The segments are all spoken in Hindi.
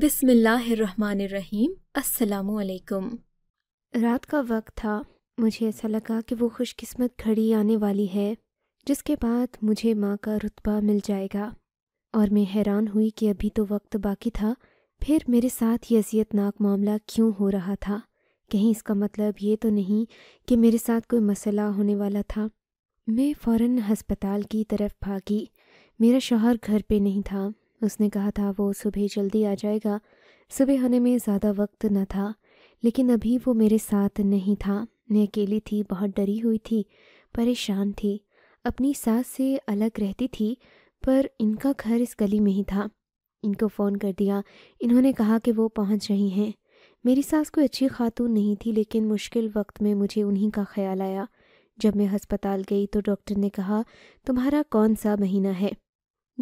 बिसमीम अलैकुम रात का वक्त था मुझे ऐसा लगा कि वो खुशकिस्मत घड़ी आने वाली है जिसके बाद मुझे माँ का रुतबा मिल जाएगा और मैं हैरान हुई कि अभी तो वक्त बाकी था फिर मेरे साथ ये अजियतनाक मामला क्यों हो रहा था कहीं इसका मतलब ये तो नहीं कि मेरे साथ कोई मसला होने वाला था मैं फ़ौर हस्पताल की तरफ भागी मेरा शोहर घर पे नहीं था उसने कहा था वो सुबह जल्दी आ जाएगा सुबह होने में ज़्यादा वक्त न था लेकिन अभी वो मेरे साथ नहीं था मैं अकेली थी बहुत डरी हुई थी परेशान थी अपनी सास से अलग रहती थी पर इनका घर इस गली में ही था इनको फ़ोन कर दिया इन्होंने कहा कि वो पहुंच रही हैं मेरी सास कोई अच्छी खातून नहीं थी लेकिन मुश्किल वक्त में मुझे उन्हीं का ख्याल आया जब मैं हस्पताल गई तो डॉक्टर ने कहा तुम्हारा कौन सा महीना है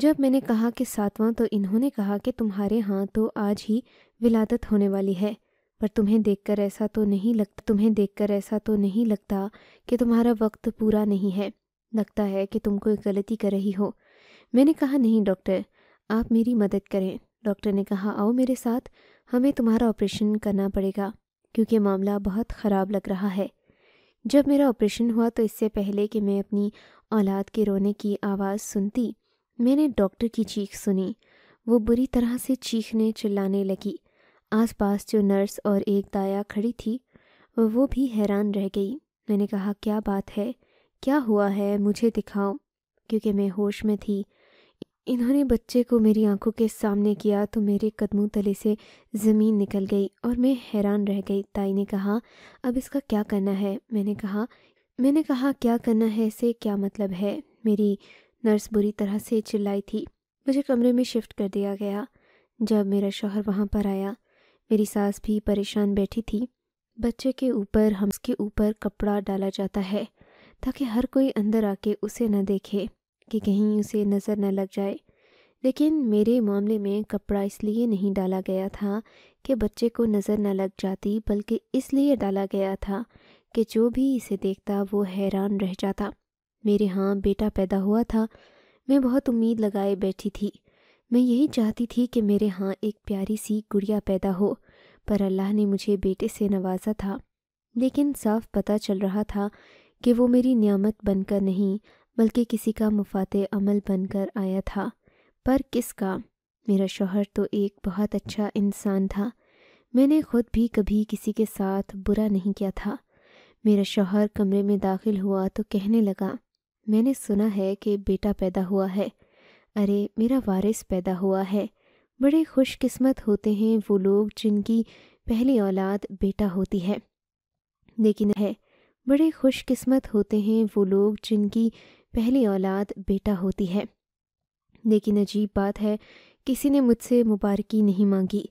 जब मैंने कहा कि सातवां तो इन्होंने कहा कि तुम्हारे यहाँ तो आज ही विलादत होने वाली है पर तुम्हें देखकर ऐसा तो नहीं लगता तुम्हें देखकर ऐसा तो नहीं लगता कि तुम्हारा वक्त पूरा नहीं है लगता है कि तुम कोई गलती कर रही हो मैंने कहा नहीं डॉक्टर आप मेरी मदद करें डॉक्टर ने कहा आओ मेरे साथ हमें तुम्हारा ऑपरेशन करना पड़ेगा क्योंकि मामला बहुत ख़राब लग रहा है जब मेरा ऑपरेशन हुआ तो इससे पहले कि मैं अपनी औलाद के रोने की आवाज़ सुनती मैंने डॉक्टर की चीख सुनी वो बुरी तरह से चीखने चिल्लाने लगी आसपास जो नर्स और एक दाया खड़ी थी वो भी हैरान रह गई मैंने कहा क्या बात है क्या हुआ है मुझे दिखाओ क्योंकि मैं होश में थी इन्होंने बच्चे को मेरी आंखों के सामने किया तो मेरे कदमों तले से ज़मीन निकल गई और मैं हैरान रह गई ताई ने कहा अब इसका क्या करना है मैंने कहा मैंने कहा क्या करना है इसे क्या मतलब है मेरी नर्स बुरी तरह से चिल्लाई थी मुझे कमरे में शिफ्ट कर दिया गया जब मेरा शोहर वहाँ पर आया मेरी सास भी परेशान बैठी थी बच्चे के ऊपर हम उसके ऊपर कपड़ा डाला जाता है ताकि हर कोई अंदर आके उसे न देखे कि कहीं उसे नज़र न लग जाए लेकिन मेरे मामले में कपड़ा इसलिए नहीं डाला गया था कि बच्चे को नज़र न लग जाती बल्कि इसलिए डाला गया था कि जो भी इसे देखता वो हैरान रह जाता मेरे हाँ बेटा पैदा हुआ था मैं बहुत उम्मीद लगाए बैठी थी मैं यही चाहती थी कि मेरे हाँ एक प्यारी सी गुड़िया पैदा हो पर अल्लाह ने मुझे बेटे से नवाजा था लेकिन साफ पता चल रहा था कि वो मेरी नियामत बनकर नहीं बल्कि किसी का मुफात अमल बनकर आया था पर किसका मेरा शोहर तो एक बहुत अच्छा इंसान था मैंने खुद भी कभी किसी के साथ बुरा नहीं किया था मेरा शोहर कमरे में दाखिल हुआ तो कहने लगा मैंने सुना है कि बेटा पैदा हुआ है अरे मेरा वारिस पैदा हुआ है बड़े खुशकिस्मत होते हैं वो लोग जिनकी पहली औलाद बेटा होती है लेकिन है बड़े खुशकिस्मत होते हैं वो लोग जिनकी पहली औलाद बेटा होती है लेकिन अजीब बात है किसी ने मुझसे मुबारकी नहीं मांगी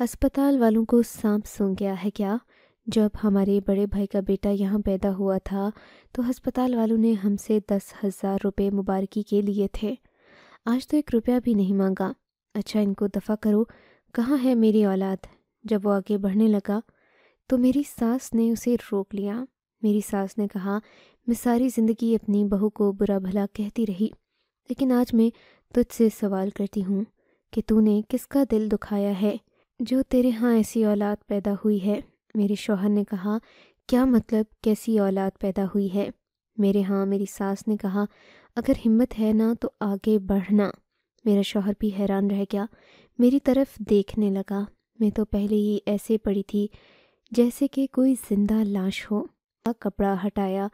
अस्पताल वालों को सांप सूं गया है क्या जब हमारे बड़े भाई का बेटा यहाँ पैदा हुआ था तो अस्पताल वालों ने हमसे दस हज़ार रुपये मुबारकी के लिए थे आज तो एक रुपया भी नहीं मांगा अच्छा इनको दफ़ा करो कहाँ है मेरी औलाद जब वो आगे बढ़ने लगा तो मेरी सास ने उसे रोक लिया मेरी सास ने कहा मैं सारी ज़िंदगी अपनी बहू को बुरा भला कहती रही लेकिन आज मैं तुझसे सवाल करती हूँ कि तूने किसका दिल दुखाया है जो तेरे यहाँ ऐसी औलाद पैदा हुई है मेरे शोहर ने कहा क्या मतलब कैसी औलाद पैदा हुई है मेरे हाँ मेरी सास ने कहा अगर हिम्मत है ना तो आगे बढ़ना मेरा शोहर भी हैरान रह गया मेरी तरफ देखने लगा मैं तो पहले ही ऐसे पड़ी थी जैसे कि कोई जिंदा लाश हो कपड़ा हटाया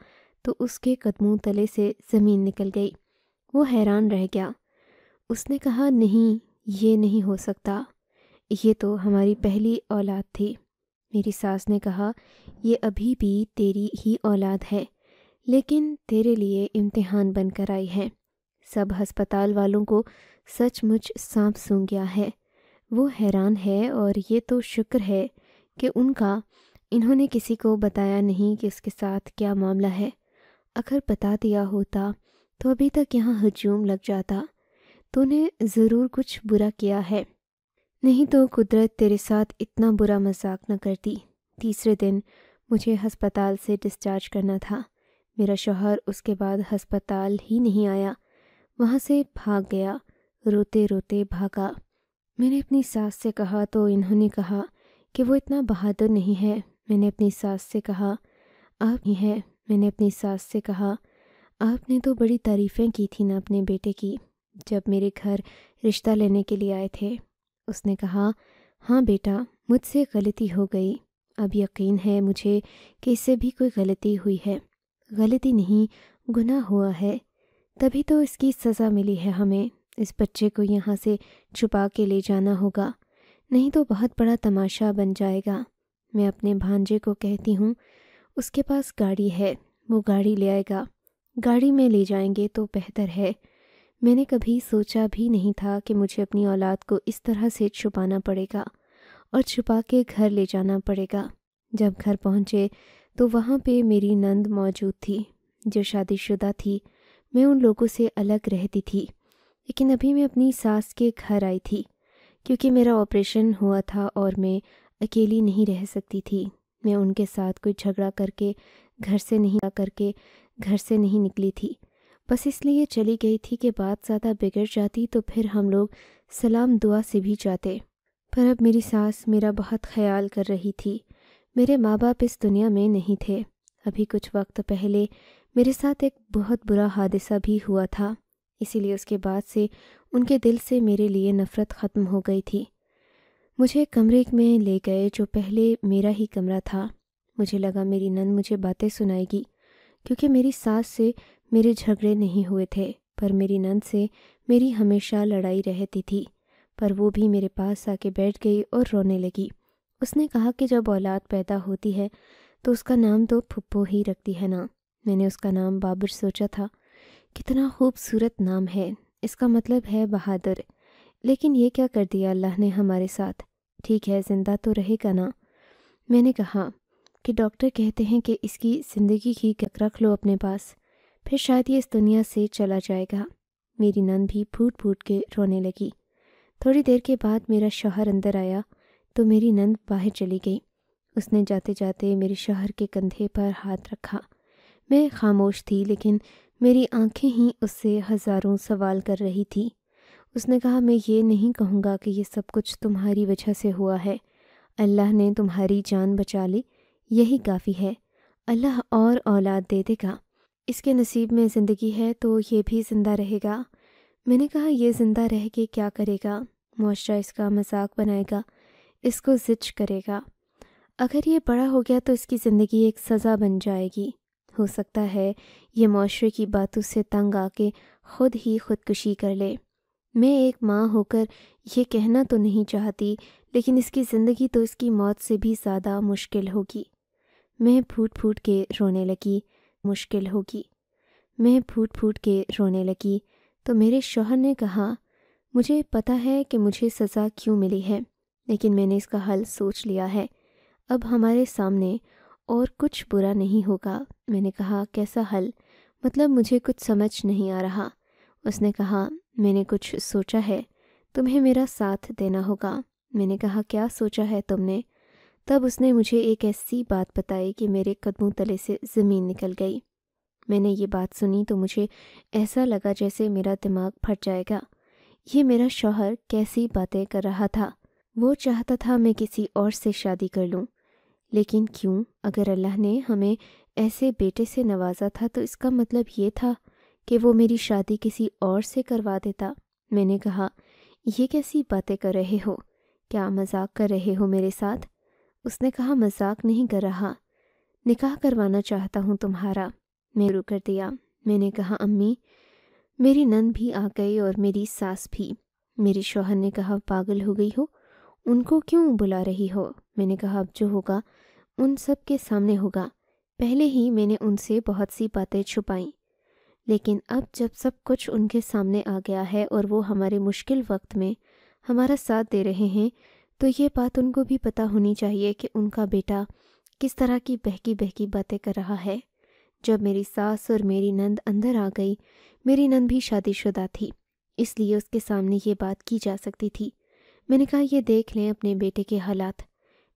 तो उसके कदमों तले से ज़मीन निकल गई वो हैरान रह गया उसने कहा नहीं ये नहीं हो सकता ये तो हमारी पहली औलाद थी मेरी सास ने कहा ये अभी भी तेरी ही औलाद है लेकिन तेरे लिए इम्तिहान बनकर आई है सब हस्पताल वालों को सचमुच सांप सूं गया है वो हैरान है और ये तो शुक्र है कि उनका इन्होंने किसी को बताया नहीं कि उसके साथ क्या मामला है अगर बता दिया होता तो अभी तक यहाँ हजूम लग जाता तूने ज़रूर कुछ बुरा किया है नहीं तो कुदरत तेरे साथ इतना बुरा मजाक न करती तीसरे दिन मुझे हस्पताल से डिस्चार्ज करना था मेरा शोहर उसके बाद हस्पताल ही नहीं आया वहाँ से भाग गया रोते रोते भागा मैंने अपनी सास से कहा तो इन्होंने कहा कि वो इतना बहादुर नहीं है मैंने अपनी सास से कहा आप ही है मैंने अपनी सास से कहा आपने तो बड़ी तारीफ़ें की थी ना अपने बेटे की जब मेरे घर रिश्ता लेने के लिए आए थे उसने कहा हाँ बेटा मुझसे गलती हो गई अब यकीन है मुझे कि इससे भी कोई गलती हुई है गलती नहीं गुनाह हुआ है तभी तो इसकी सज़ा मिली है हमें इस बच्चे को यहाँ से छुपा के ले जाना होगा नहीं तो बहुत बड़ा तमाशा बन जाएगा मैं अपने भांजे को कहती हूँ उसके पास गाड़ी है वो गाड़ी ले आएगा गाड़ी में ले जाएंगे तो बेहतर है मैंने कभी सोचा भी नहीं था कि मुझे अपनी औलाद को इस तरह से छुपाना पड़ेगा और छुपा के घर ले जाना पड़ेगा जब घर पहुँचे तो वहाँ पे मेरी नंद मौजूद थी जो शादीशुदा थी मैं उन लोगों से अलग रहती थी लेकिन अभी मैं अपनी सास के घर आई थी क्योंकि मेरा ऑपरेशन हुआ था और मैं अकेली नहीं रह सकती थी मैं उनके साथ कोई झगड़ा करके घर से नहीं करके घर से नहीं निकली थी बस इसलिए चली गई थी कि बात ज़्यादा बिगड़ जाती तो फिर हम लोग सलाम दुआ से भी जाते पर अब मेरी सास मेरा बहुत ख्याल कर रही थी मेरे माँ बाप इस दुनिया में नहीं थे अभी कुछ वक्त पहले मेरे साथ एक बहुत बुरा हादसा भी हुआ था इसीलिए उसके बाद से उनके दिल से मेरे लिए नफ़रत ख़त्म हो गई थी मुझे कमरे में ले गए जो पहले मेरा ही कमरा था मुझे लगा मेरी नन मुझे बातें सुनाएगी क्योंकि मेरी सास से मेरे झगड़े नहीं हुए थे पर मेरी नंद से मेरी हमेशा लड़ाई रहती थी पर वो भी मेरे पास आके बैठ गई और रोने लगी उसने कहा कि जब औलाद पैदा होती है तो उसका नाम तो फुप्पो ही रखती है ना मैंने उसका नाम बाबर सोचा था कितना खूबसूरत नाम है इसका मतलब है बहादुर लेकिन ये क्या कर दिया अल्लाह ने हमारे साथ ठीक है ज़िंदा तो रहेगा ना मैंने कहा कि डॉक्टर कहते हैं कि इसकी ज़िंदगी ही रख लो अपने पास फिर शायद ये इस दुनिया से चला जाएगा मेरी नंद भी फूट फूट के रोने लगी थोड़ी देर के बाद मेरा शोहर अंदर आया तो मेरी नंद बाहर चली गई उसने जाते जाते मेरे शोहर के कंधे पर हाथ रखा मैं खामोश थी लेकिन मेरी आंखें ही उससे हज़ारों सवाल कर रही थी उसने कहा मैं ये नहीं कहूँगा कि ये सब कुछ तुम्हारी वजह से हुआ है अल्लाह ने तुम्हारी जान बचा ली यही काफ़ी है अल्लाह और औलाद दे देगा इसके नसीब में ज़िंदगी है तो ये भी ज़िंदा रहेगा मैंने कहा यह ज़िंदा रह के क्या करेगा मुआरा इसका मजाक बनाएगा इसको जिच करेगा अगर ये बड़ा हो गया तो इसकी ज़िंदगी एक सज़ा बन जाएगी हो सकता है ये माशरे की बातों से तंग आके ख़ुद ही ख़ुदकुशी कर ले मैं एक माँ होकर यह कहना तो नहीं चाहती लेकिन इसकी ज़िंदगी तो इसकी मौत से भी ज़्यादा मुश्किल होगी मैं फूट फूट के रोने लगी मुश्किल होगी मैं फूट फूट के रोने लगी तो मेरे शोहर ने कहा मुझे पता है कि मुझे सज़ा क्यों मिली है लेकिन मैंने इसका हल सोच लिया है अब हमारे सामने और कुछ बुरा नहीं होगा मैंने कहा कैसा हल मतलब मुझे कुछ समझ नहीं आ रहा उसने कहा मैंने कुछ सोचा है तुम्हें मेरा साथ देना होगा मैंने कहा क्या सोचा है तुमने तब उसने मुझे एक ऐसी बात बताई कि मेरे कदमों तले से ज़मीन निकल गई मैंने ये बात सुनी तो मुझे ऐसा लगा जैसे मेरा दिमाग फट जाएगा ये मेरा शौहर कैसी बातें कर रहा था वो चाहता था मैं किसी और से शादी कर लूँ लेकिन क्यों अगर अल्लाह ने हमें ऐसे बेटे से नवाजा था तो इसका मतलब ये था कि वो मेरी शादी किसी और से करवा देता मैंने कहा ये कैसी बातें कर रहे हो क्या मजाक कर रहे हो मेरे साथ उसने कहा मजाक नहीं कर रहा निकाह करवाना चाहता हूँ तुम्हारा मैं शुरू कर दिया मैंने कहा अम्मी मेरी नंद भी आ गई और मेरी सास भी मेरे शोहर ने कहा पागल हो गई हो उनको क्यों बुला रही हो मैंने कहा अब जो होगा उन सब के सामने होगा पहले ही मैंने उनसे बहुत सी बातें छुपाई लेकिन अब जब सब कुछ उनके सामने आ गया है और वो हमारे मुश्किल वक्त में हमारा साथ दे रहे हैं तो ये बात उनको भी पता होनी चाहिए कि उनका बेटा किस तरह की बहकी बहकी बातें कर रहा है जब मेरी सास और मेरी नंद अंदर आ गई मेरी नंद भी शादीशुदा थी इसलिए उसके सामने ये बात की जा सकती थी मैंने कहा यह देख लें अपने बेटे के हालात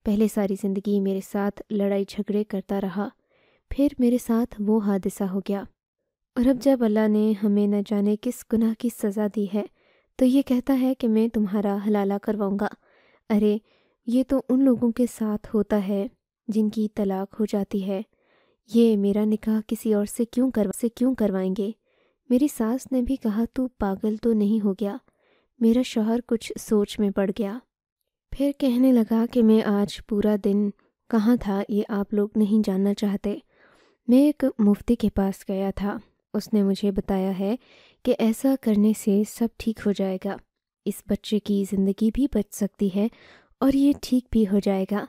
पहले सारी ज़िंदगी मेरे साथ लड़ाई झगड़े करता रहा फिर मेरे साथ वो हादसा हो गया और अब जब अल्लाह ने हमें न जाने किस गुनाह की सज़ा दी है तो ये कहता है कि मैं तुम्हारा हलाला करवाऊँगा अरे ये तो उन लोगों के साथ होता है जिनकी तलाक हो जाती है ये मेरा निकाह किसी और से क्यों करवा से क्यों करवाएंगे मेरी सास ने भी कहा तू पागल तो नहीं हो गया मेरा शोहर कुछ सोच में पड़ गया फिर कहने लगा कि मैं आज पूरा दिन कहाँ था ये आप लोग नहीं जानना चाहते मैं एक मुफ्ती के पास गया था उसने मुझे बताया है कि ऐसा करने से सब ठीक हो जाएगा इस बच्चे की ज़िंदगी भी बच सकती है और ये ठीक भी हो जाएगा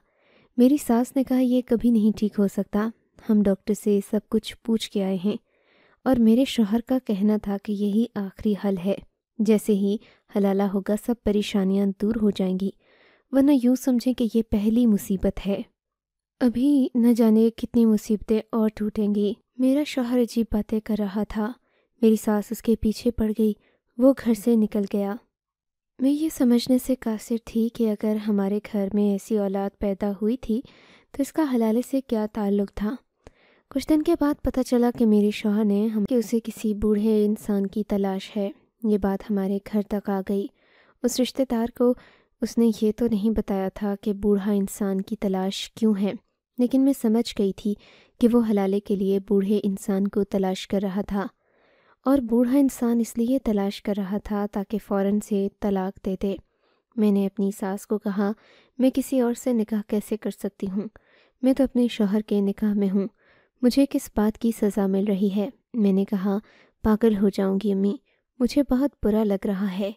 मेरी सास ने कहा यह कभी नहीं ठीक हो सकता हम डॉक्टर से सब कुछ पूछ के आए हैं और मेरे शोहर का कहना था कि यही आखिरी हल है जैसे ही हलाला होगा सब परेशानियां दूर हो जाएंगी वरना यूँ समझें कि ये पहली मुसीबत है अभी न जाने कितनी मुसीबतें और टूटेंगी मेरा शोहर अजीब बातें कर रहा था मेरी सास उसके पीछे पड़ गई वो घर से निकल गया मैं ये समझने से कासिर थी कि अगर हमारे घर में ऐसी औलाद पैदा हुई थी तो इसका हलाले से क्या ताल्लुक़ था कुछ दिन के बाद पता चला कि मेरे शोहर ने हम कि उसे किसी बूढ़े इंसान की तलाश है ये बात हमारे घर तक आ गई उस रिश्तेदार को उसने ये तो नहीं बताया था कि बूढ़ा इंसान की तलाश क्यों है लेकिन मैं समझ गई थी कि वो हलाले के लिए बूढ़े इंसान को तलाश कर रहा था और बूढ़ा इंसान इसलिए तलाश कर रहा था ताकि फ़ौर से तलाक दे दे मैंने अपनी सास को कहा मैं किसी और से निकाह कैसे कर सकती हूँ मैं तो अपने शोहर के निकाह में हूँ मुझे किस बात की सज़ा मिल रही है मैंने कहा पागल हो जाऊंगी अम्मी मुझे बहुत बुरा लग रहा है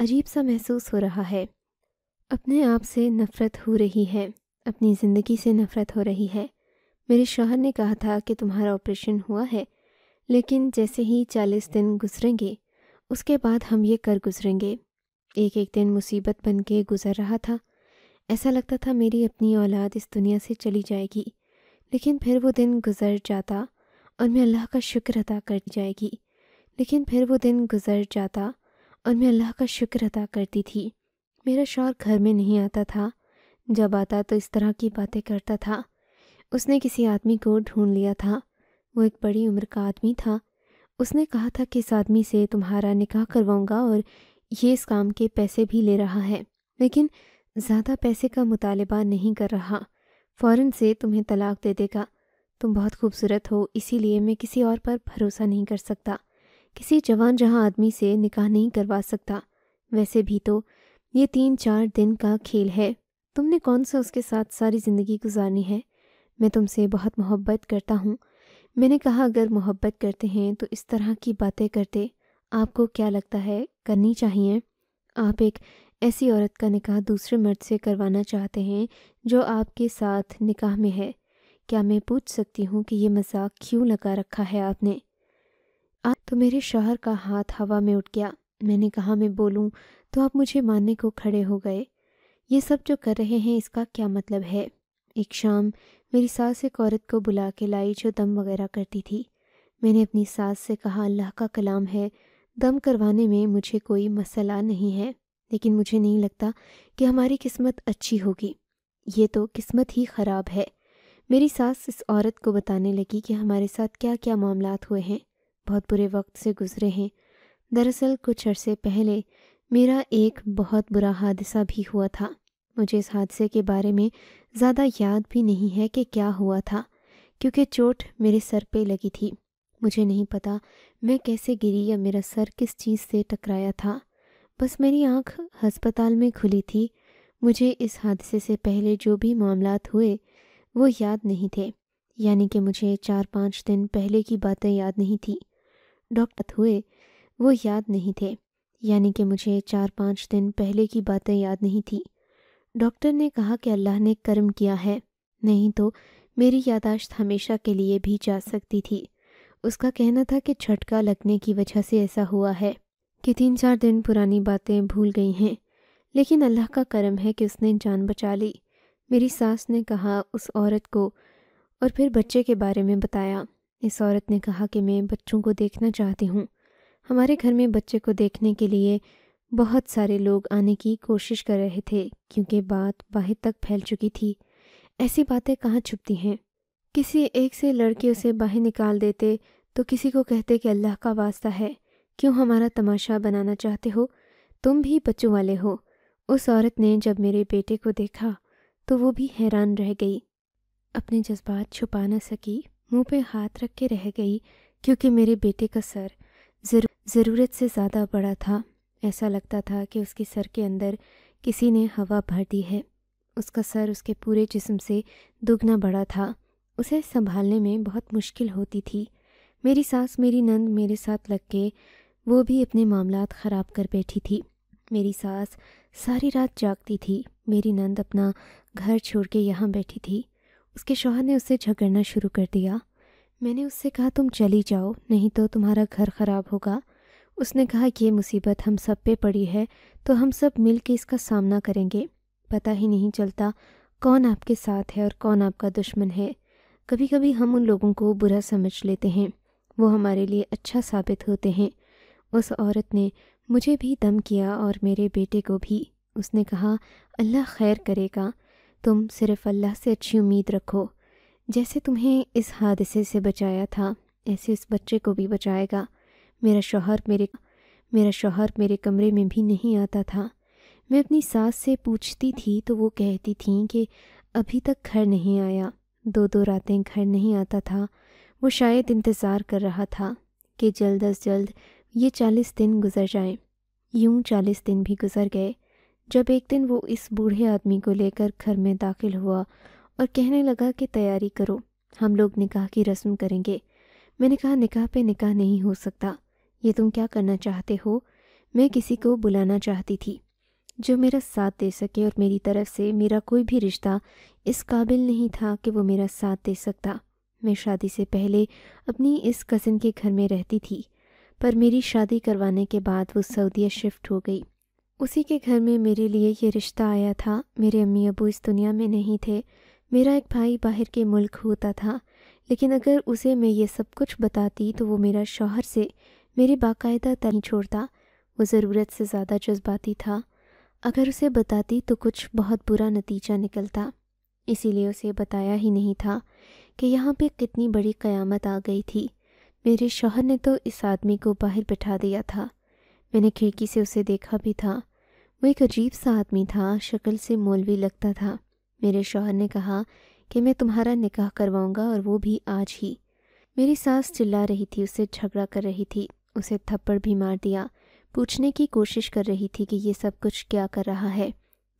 अजीब सा महसूस हो रहा है अपने आप से नफ़रत हो रही है अपनी ज़िंदगी से नफ़रत हो रही है मेरे शोहर ने कहा था कि तुम्हारा ऑपरेशन हुआ है लेकिन जैसे ही चालीस दिन गुजरेंगे उसके बाद हम ये कर गुजरेंगे एक एक दिन मुसीबत बन के गुजर रहा था ऐसा लगता था मेरी अपनी औलाद इस दुनिया से चली जाएगी लेकिन फिर वो दिन गुजर जाता और मैं अल्लाह का शुक्र अदा कर जाएगी लेकिन फिर वो दिन गुजर जाता और मैं अल्लाह का शुक्र अदा करती थी मेरा शौर घर में नहीं आता था जब आता तो इस तरह की बातें करता था उसने किसी आदमी को ढूंढ लिया था वो एक बड़ी उम्र का आदमी था उसने कहा था कि इस आदमी से तुम्हारा निकाह करवाऊँगा और ये इस काम के पैसे भी ले रहा है लेकिन ज़्यादा पैसे का मुतालबा नहीं कर रहा फ़ौर से तुम्हें तलाक दे देगा तुम बहुत खूबसूरत हो इसीलिए मैं किसी और पर भरोसा नहीं कर सकता किसी जवान जहां आदमी से निकाह नहीं करवा सकता वैसे भी तो ये तीन चार दिन का खेल है तुमने कौन सा उसके साथ सारी ज़िंदगी गुजारनी है मैं तुमसे बहुत मोहब्बत करता हूँ मैंने कहा अगर मोहब्बत करते हैं तो इस तरह की बातें करते आपको क्या लगता है करनी चाहिए आप एक ऐसी औरत का निकाह दूसरे मर्द से करवाना चाहते हैं जो आपके साथ निकाह में है क्या मैं पूछ सकती हूँ कि ये मजाक क्यों लगा रखा है आपने आ, तो मेरे शोहर का हाथ हवा में उठ गया मैंने कहा मैं बोलूँ तो आप मुझे मानने को खड़े हो गए ये सब जो कर रहे हैं इसका क्या मतलब है एक शाम मेरी सास एक औरत को बुला के लाई जो दम वगैरह करती थी मैंने अपनी सास से कहा अल्लाह का कलाम है दम करवाने में मुझे कोई मसला नहीं है लेकिन मुझे नहीं लगता कि हमारी किस्मत अच्छी होगी ये तो किस्मत ही ख़राब है मेरी सास इस औरत को बताने लगी कि हमारे साथ क्या क्या मामला हुए हैं बहुत बुरे वक्त से गुज़रे हैं दरअसल कुछ अरसे पहले मेरा एक बहुत बुरा हादसा भी हुआ था मुझे इस हादसे के बारे में ज़्यादा याद भी नहीं है कि क्या हुआ था क्योंकि चोट मेरे सर पे लगी थी मुझे नहीं पता मैं कैसे गिरी या मेरा सर किस चीज़ से टकराया था बस मेरी आँख हस्पताल में खुली थी मुझे इस हादसे से पहले जो भी मामला हुए वो याद नहीं थे यानी कि मुझे चार पाँच दिन पहले की बातें याद नहीं थी डॉक्टर हुए वो याद नहीं थे यानी कि मुझे चार पाँच दिन पहले की बातें याद नहीं थी डॉक्टर ने कहा कि अल्लाह ने कर्म किया है नहीं तो मेरी यादाश्त हमेशा के लिए भी जा सकती थी उसका कहना था कि झटका लगने की वजह से ऐसा हुआ है कि तीन चार दिन पुरानी बातें भूल गई हैं लेकिन अल्लाह का करम है कि उसने जान बचा ली मेरी सास ने कहा उस औरत को और फिर बच्चे के बारे में बताया इस औरत ने कहा कि मैं बच्चों को देखना चाहती हूँ हमारे घर में बच्चे को देखने के लिए बहुत सारे लोग आने की कोशिश कर रहे थे क्योंकि बात बाहर तक फैल चुकी थी ऐसी बातें कहाँ छुपती हैं किसी एक से लड़के उसे बाहर निकाल देते तो किसी को कहते कि अल्लाह का वास्ता है क्यों हमारा तमाशा बनाना चाहते हो तुम भी बच्चों वाले हो उस औरत ने जब मेरे बेटे को देखा तो वो भी हैरान रह गई अपने जज्बात छुपा न सकी मुंह पे हाथ रख के रह गई क्योंकि मेरे बेटे का सर ज़रूरत से ज़्यादा बड़ा था ऐसा लगता था कि उसके सर के अंदर किसी ने हवा भर दी है उसका सर उसके पूरे जिस्म से दुगना बड़ा था उसे संभालने में बहुत मुश्किल होती थी मेरी सास मेरी नंद मेरे साथ लग के वो भी अपने मामला ख़राब कर बैठी थी मेरी सास सारी रात जागती थी मेरी नंद अपना घर छोड़ के यहाँ बैठी थी उसके शोहर ने उससे झगड़ना शुरू कर दिया मैंने उससे कहा तुम चली जाओ नहीं तो तुम्हारा घर ख़राब होगा उसने कहा ये मुसीबत हम सब पे पड़ी है तो हम सब मिल के इसका सामना करेंगे पता ही नहीं चलता कौन आपके साथ है और कौन आपका दुश्मन है कभी कभी हम उन लोगों को बुरा समझ लेते हैं वो हमारे लिए अच्छा साबित होते हैं उस औरत ने मुझे भी दम किया और मेरे बेटे को भी उसने कहा अल्लाह खैर करेगा तुम सिर्फ़ अल्लाह से अच्छी उम्मीद रखो जैसे तुम्हें इस हादसे से बचाया था ऐसे इस बच्चे को भी बचाएगा मेरा शोहर मेरे मेरा शोहर मेरे कमरे में भी नहीं आता था मैं अपनी सास से पूछती थी तो वो कहती थी कि अभी तक घर नहीं आया दो दो रातें घर नहीं आता था वो शायद इंतज़ार कर रहा था कि जल्द अज जल्द ये चालीस दिन गुजर जाएं। यूं चालीस दिन भी गुजर गए जब एक दिन वो इस बूढ़े आदमी को लेकर घर में दाखिल हुआ और कहने लगा कि तैयारी करो हम लोग निकाह की रस्म करेंगे मैंने कहा निकाह पे निकाह नहीं हो सकता ये तुम क्या करना चाहते हो मैं किसी को बुलाना चाहती थी जो मेरा साथ दे सके और मेरी तरफ से मेरा कोई भी रिश्ता इस काबिल नहीं था कि वो मेरा साथ दे सकता मैं शादी से पहले अपनी इस कज़न के घर में रहती थी पर मेरी शादी करवाने के बाद वो सऊदीया शिफ्ट हो गई उसी के घर में मेरे लिए ये रिश्ता आया था मेरे अम्मी अबू इस दुनिया में नहीं थे मेरा एक भाई बाहर के मुल्क होता था लेकिन अगर उसे मैं ये सब कुछ बताती तो वो मेरा शौहर से मेरी बाकायदा तन छोड़ता वो ज़रूरत से ज़्यादा जज्बाती था अगर उसे बताती तो कुछ बहुत बुरा नतीजा निकलता इसीलिए उसे बताया ही नहीं था कि यहाँ पे कितनी बड़ी क़यामत आ गई थी मेरे शोहर ने तो इस आदमी को बाहर बिठा दिया था मैंने खिड़की से उसे देखा भी था वो एक अजीब सा आदमी था शक्ल से मौलवी लगता था मेरे शोहर ने कहा कि मैं तुम्हारा निकाह करवाऊँगा और वो भी आज ही मेरी सास चिल्ला रही थी उससे झगड़ा कर रही थी उसे थप्पड़ भी मार दिया पूछने की कोशिश कर रही थी कि ये सब कुछ क्या कर रहा है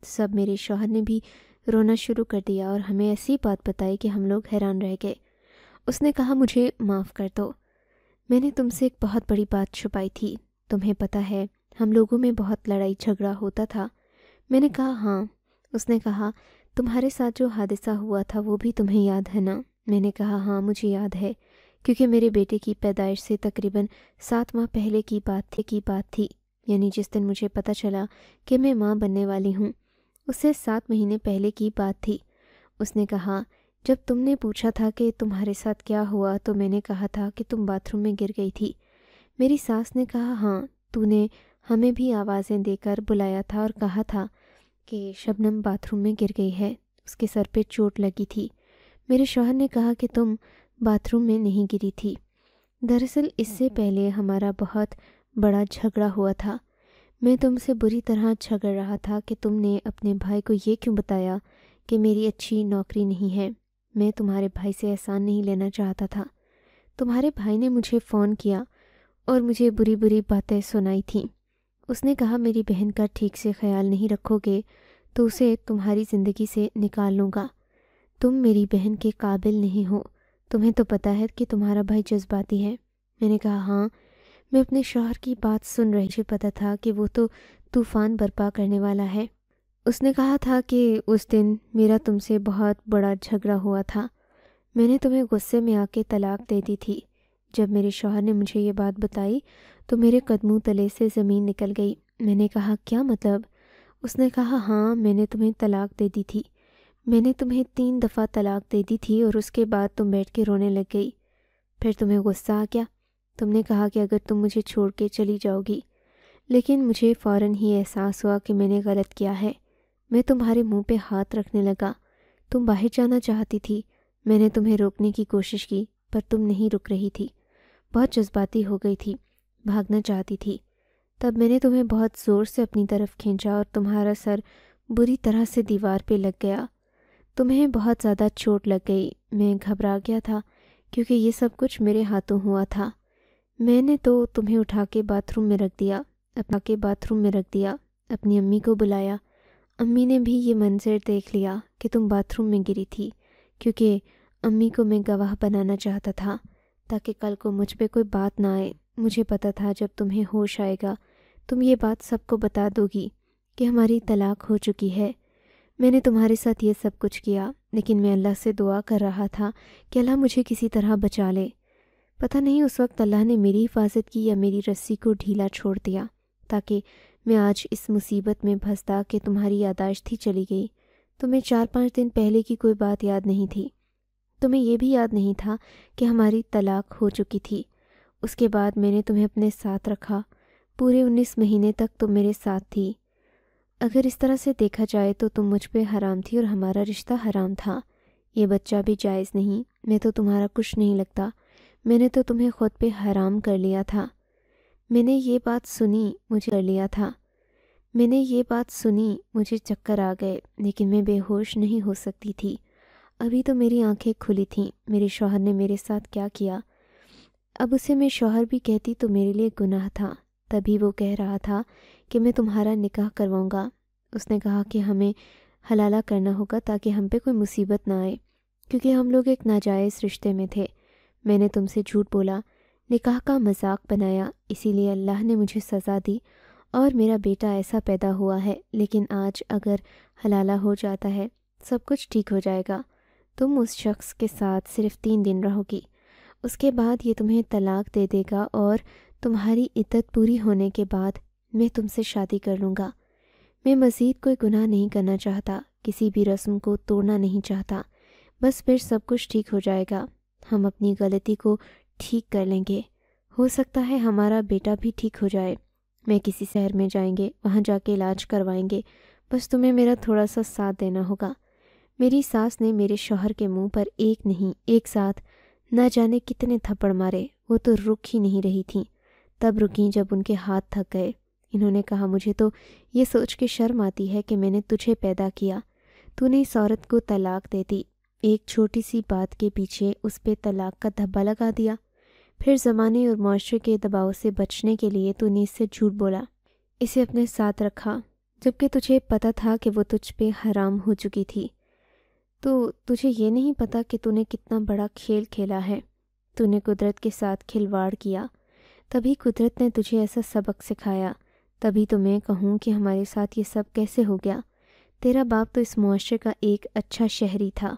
सब मेरे शौहर ने भी रोना शुरू कर दिया और हमें ऐसी बात बताई कि हम लोग हैरान रह गए उसने कहा मुझे माफ़ कर दो मैंने तुमसे एक बहुत बड़ी बात छुपाई थी तुम्हें पता है हम लोगों में बहुत लड़ाई झगड़ा होता था मैंने कहा हाँ उसने कहा तुम्हारे साथ जो हादसा हुआ था वो भी तुम्हें याद है ना मैंने कहा हाँ मुझे याद है क्योंकि मेरे बेटे की पैदाइश से तकरीबन सात माह पहले की बात थी की बात थी यानी जिस दिन मुझे पता चला कि मैं माँ बनने वाली हूँ उससे सात महीने पहले की बात थी उसने कहा जब तुमने पूछा था कि तुम्हारे साथ क्या हुआ तो मैंने कहा था कि तुम बाथरूम में गिर गई थी मेरी सास ने कहा हाँ तूने हमें भी आवाज़ें देकर बुलाया था और कहा था कि शबनम बाथरूम में गिर गई है उसके सर पे चोट लगी थी मेरे शोहर ने कहा कि तुम बाथरूम में नहीं गिरी थी दरअसल इससे हम्म। पहले हमारा बहुत बड़ा झगड़ा हुआ था मैं तुमसे बुरी तरह झगड़ रहा था कि तुमने अपने भाई को ये क्यों बताया कि मेरी अच्छी नौकरी नहीं है मैं तुम्हारे भाई से एहसान नहीं लेना चाहता था तुम्हारे भाई ने मुझे फ़ोन किया और मुझे बुरी बुरी बातें सुनाई थीं उसने कहा मेरी बहन का ठीक से ख्याल नहीं रखोगे तो उसे तुम्हारी ज़िंदगी से निकाल लूँगा तुम मेरी बहन के काबिल नहीं हो तुम्हें तो पता है कि तुम्हारा भाई जज्बाती है मैंने कहा हाँ मैं अपने शोहर की बात सुन रही थी पता था कि वो तो तूफ़ान बर्पा करने वाला है उसने कहा था कि उस दिन मेरा तुमसे बहुत बड़ा झगड़ा हुआ था मैंने तुम्हें गुस्से में आके तलाक दे दी थी जब मेरे शोहर ने मुझे ये बात बताई तो मेरे कदमों तले से ज़मीन निकल गई मैंने कहा क्या मतलब उसने कहा हाँ मैंने तुम्हें तलाक दे दी थी मैंने तुम्हें तीन दफ़ा तलाक दे दी थी और उसके बाद तुम बैठ के रोने लग गई फिर तुम्हें गुस्सा आ गया तुमने कहा कि अगर तुम मुझे छोड़ के चली जाओगी लेकिन मुझे फ़ौर ही एहसास हुआ कि मैंने गलत किया है मैं तुम्हारे मुंह पे हाथ रखने लगा तुम बाहर जाना चाहती थी मैंने तुम्हें रोकने की कोशिश की पर तुम नहीं रुक रही थी बहुत जज्बाती हो गई थी भागना चाहती थी तब मैंने तुम्हें बहुत ज़ोर से अपनी तरफ खींचा और तुम्हारा सर बुरी तरह से दीवार पे लग गया तुम्हें बहुत ज़्यादा चोट लग गई मैं घबरा गया था क्योंकि ये सब कुछ मेरे हाथों हुआ था मैंने तो तुम्हें उठा के बाथरूम में रख दिया अपना के बाथरूम में रख दिया अपनी अम्मी को बुलाया अम्मी ने भी ये मंजर देख लिया कि तुम बाथरूम में गिरी थी क्योंकि अम्मी को मैं गवाह बनाना चाहता था ताकि कल को मुझ पर कोई बात ना आए मुझे पता था जब तुम्हें होश आएगा तुम ये बात सबको बता दोगी कि हमारी तलाक हो चुकी है मैंने तुम्हारे साथ ये सब कुछ किया लेकिन मैं अल्लाह से दुआ कर रहा था कि अल्लाह मुझे किसी तरह बचा ले पता नहीं उस वक्त अल्लाह ने मेरी हिफाजत की या मेरी रस्सी को ढीला छोड़ दिया ताकि मैं आज इस मुसीबत में फंसता कि तुम्हारी यादाश्त ही चली गई तुम्हें चार पाँच दिन पहले की कोई बात याद नहीं थी तुम्हें यह भी याद नहीं था कि हमारी तलाक हो चुकी थी उसके बाद मैंने तुम्हें अपने साथ रखा पूरे उन्नीस महीने तक तुम मेरे साथ थी अगर इस तरह से देखा जाए तो तुम मुझ पर हराम थी और हमारा रिश्ता हराम था ये बच्चा भी जायज़ नहीं मैं तो तुम्हारा कुछ नहीं लगता मैंने तो तुम्हें खुद पे हराम कर लिया था मैंने ये बात सुनी मुझे कर लिया था मैंने ये बात सुनी मुझे चक्कर आ गए लेकिन मैं बेहोश नहीं हो सकती थी अभी तो मेरी आंखें खुली थीं मेरे शोहर ने मेरे साथ क्या किया अब उसे मैं शोहर भी कहती तो मेरे लिए गुनाह था तभी वो कह रहा था कि मैं तुम्हारा निकाह करवाऊँगा उसने कहा कि हमें हलाला करना होगा ताकि हम पे कोई मुसीबत ना आए क्योंकि हम लोग एक नाजायज़ रिश्ते में थे मैंने तुमसे झूठ बोला निकाह का मजाक बनाया इसीलिए अल्लाह ने मुझे सज़ा दी और मेरा बेटा ऐसा पैदा हुआ है लेकिन आज अगर हलाला हो जाता है सब कुछ ठीक हो जाएगा तुम उस शख्स के साथ सिर्फ तीन दिन रहोगी उसके बाद ये तुम्हें तलाक दे देगा और तुम्हारी इद्दत पूरी होने के बाद मैं तुमसे शादी कर लूँगा मैं मज़ीद कोई गुनाह नहीं करना चाहता किसी भी रस्म को तोड़ना नहीं चाहता बस फिर सब कुछ ठीक हो जाएगा हम अपनी गलती को ठीक कर लेंगे हो सकता है हमारा बेटा भी ठीक हो जाए मैं किसी शहर में जाएंगे वहाँ जाके इलाज करवाएंगे बस तुम्हें मेरा थोड़ा सा साथ देना होगा मेरी सास ने मेरे शोहर के मुंह पर एक नहीं एक साथ न जाने कितने थप्पड़ मारे वो तो रुक ही नहीं रही थी तब रुकी जब उनके हाथ थक गए इन्होंने कहा मुझे तो ये सोच के शर्म आती है कि मैंने तुझे पैदा किया तूने इस औरत को तलाक दे दी एक छोटी सी बात के पीछे उस पर तलाक का धब्बा लगा दिया फिर ज़माने और मुआरे के दबाव से बचने के लिए तूने इससे झूठ बोला इसे अपने साथ रखा जबकि तुझे पता था कि वो तुझ पे हराम हो चुकी थी तो तुझे ये नहीं पता कि तूने कितना बड़ा खेल खेला है तूने कुदरत के साथ खिलवाड़ किया तभी कुदरत ने तुझे ऐसा सबक सिखाया तभी तो मैं कहूँ कि हमारे साथ ये सब कैसे हो गया तेरा बाप तो इस मुआरे का एक अच्छा शहरी था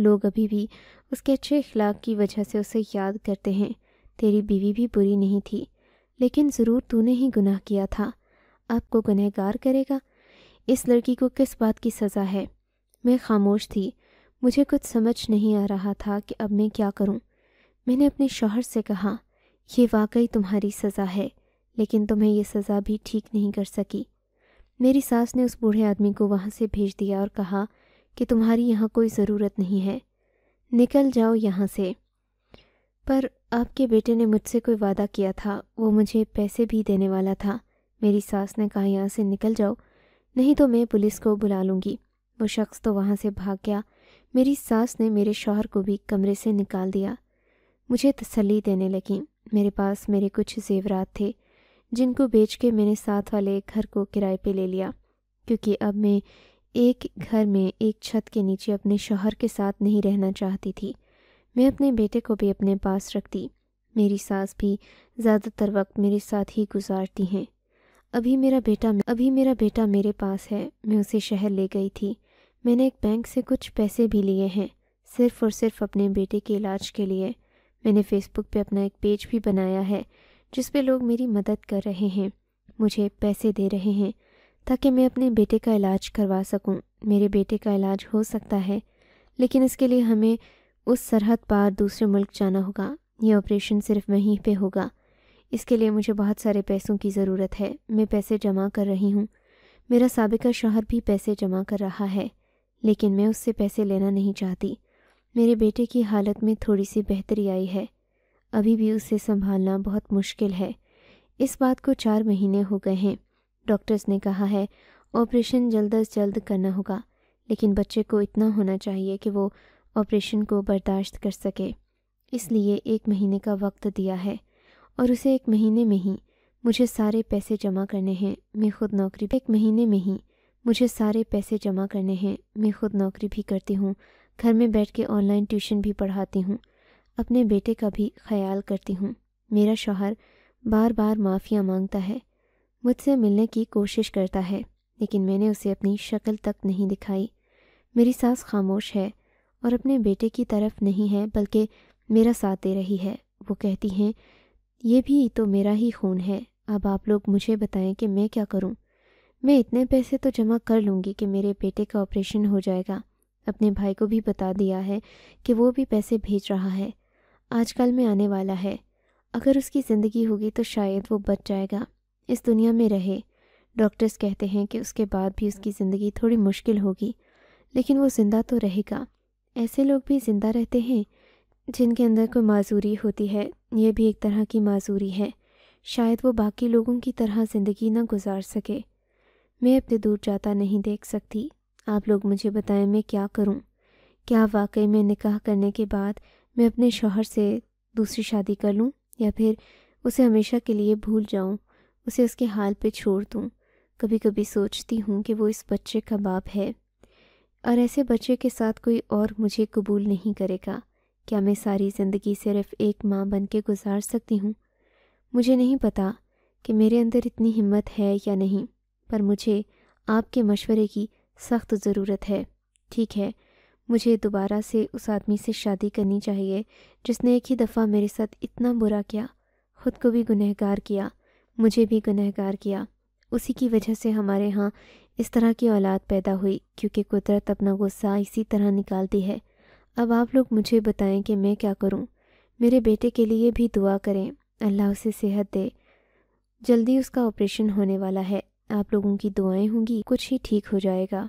लोग अभी भी उसके अच्छे अखलाक की वजह से उसे याद करते हैं तेरी बीवी भी बुरी नहीं थी लेकिन ज़रूर तूने ही गुनाह किया था आपको गुनहगार करेगा इस लड़की को किस बात की सज़ा है मैं खामोश थी मुझे कुछ समझ नहीं आ रहा था कि अब मैं क्या करूं। मैंने अपने शोहर से कहा यह वाकई तुम्हारी सज़ा है लेकिन तुम्हें यह सज़ा भी ठीक नहीं कर सकी मेरी सास ने उस बूढ़े आदमी को वहाँ से भेज दिया और कहा कि तुम्हारी यहाँ कोई ज़रूरत नहीं है निकल जाओ यहाँ से पर आपके बेटे ने मुझसे कोई वादा किया था वो मुझे पैसे भी देने वाला था मेरी सास ने कहा यहाँ से निकल जाओ नहीं तो मैं पुलिस को बुला लूँगी वो शख्स तो वहाँ से भाग गया मेरी सास ने मेरे शौहर को भी कमरे से निकाल दिया मुझे तसल्ली देने लगी मेरे पास मेरे कुछ जेवरात थे जिनको बेच के मैंने साथ वाले घर को किराए पे ले लिया क्योंकि अब मैं एक घर में एक छत के नीचे अपने शोहर के साथ नहीं रहना चाहती थी मैं अपने बेटे को भी अपने पास रखती मेरी सास भी ज़्यादातर वक्त मेरे साथ ही गुजारती हैं अभी मेरा बेटा अभी मेरा बेटा मेरे पास है मैं उसे शहर ले गई थी मैंने एक बैंक से कुछ पैसे भी लिए हैं सिर्फ़ और सिर्फ अपने बेटे के इलाज के लिए मैंने फेसबुक पे अपना एक पेज भी बनाया है जिस पे लोग मेरी मदद कर रहे हैं मुझे पैसे दे रहे हैं ताकि मैं अपने बेटे का इलाज करवा सकूं। मेरे बेटे का इलाज हो सकता है लेकिन इसके लिए हमें उस सरहद पार दूसरे मुल्क जाना होगा ये ऑपरेशन सिर्फ वहीं पे होगा इसके लिए मुझे बहुत सारे पैसों की ज़रूरत है मैं पैसे जमा कर रही हूँ मेरा सबका शोहर भी पैसे जमा कर रहा है लेकिन मैं उससे पैसे लेना नहीं चाहती मेरे बेटे की हालत में थोड़ी सी बेहतरी आई है अभी भी उसे संभालना बहुत मुश्किल है इस बात को चार महीने हो गए हैं डॉक्टर्स ने कहा है ऑपरेशन जल्द अज जल्द करना होगा लेकिन बच्चे को इतना होना चाहिए कि वो ऑपरेशन को बर्दाश्त कर सके इसलिए एक महीने का वक्त दिया है और उसे एक महीने में ही मुझे सारे पैसे जमा करने हैं मैं खुद नौकरी एक महीने में ही मुझे सारे पैसे जमा करने हैं मैं खुद नौकरी भी करती हूँ घर में बैठ के ऑनलाइन ट्यूशन भी पढ़ाती हूँ अपने बेटे का भी ख्याल करती हूँ मेरा शोहर बार बार माफ़िया मांगता है मुझसे मिलने की कोशिश करता है लेकिन मैंने उसे अपनी शक्ल तक नहीं दिखाई मेरी सास खामोश है और अपने बेटे की तरफ नहीं है बल्कि मेरा साथ दे रही है वो कहती हैं ये भी तो मेरा ही खून है अब आप लोग मुझे बताएं कि मैं क्या करूं। मैं इतने पैसे तो जमा कर लूँगी कि मेरे बेटे का ऑपरेशन हो जाएगा अपने भाई को भी बता दिया है कि वो भी पैसे भेज रहा है आजकल में आने वाला है अगर उसकी ज़िंदगी होगी तो शायद वो बच जाएगा इस दुनिया में रहे डॉक्टर्स कहते हैं कि उसके बाद भी उसकी ज़िंदगी थोड़ी मुश्किल होगी लेकिन वो ज़िंदा तो रहेगा ऐसे लोग भी ज़िंदा रहते हैं जिनके अंदर कोई माजूरी होती है ये भी एक तरह की माजूरी है शायद वो बाकी लोगों की तरह ज़िंदगी ना गुजार सके मैं अपने दूर जाता नहीं देख सकती आप लोग मुझे बताएं मैं क्या करूं? क्या वाकई में निकाह करने के बाद मैं अपने शोहर से दूसरी शादी कर लूँ या फिर उसे हमेशा के लिए भूल जाऊँ उसे उसके हाल पे छोड़ दूँ कभी कभी सोचती हूँ कि वो इस बच्चे का बाप है और ऐसे बच्चे के साथ कोई और मुझे कबूल नहीं करेगा क्या मैं सारी ज़िंदगी सिर्फ एक माँ बन के गुजार सकती हूँ मुझे नहीं पता कि मेरे अंदर इतनी हिम्मत है या नहीं पर मुझे आपके मशवरे की सख्त ज़रूरत है ठीक है मुझे दोबारा से उस आदमी से शादी करनी चाहिए जिसने एक ही दफ़ा मेरे साथ इतना बुरा किया ख़ुद को भी गुनहगार किया मुझे भी गुनहगार किया उसी की वजह से हमारे यहाँ इस तरह की औलाद पैदा हुई क्योंकि कुदरत अपना गुस्सा इसी तरह निकालती है अब आप लोग मुझे बताएं कि मैं क्या करूं। मेरे बेटे के लिए भी दुआ करें अल्लाह उसे सेहत दे जल्दी उसका ऑपरेशन होने वाला है आप लोगों की दुआएं होंगी कुछ ही ठीक हो जाएगा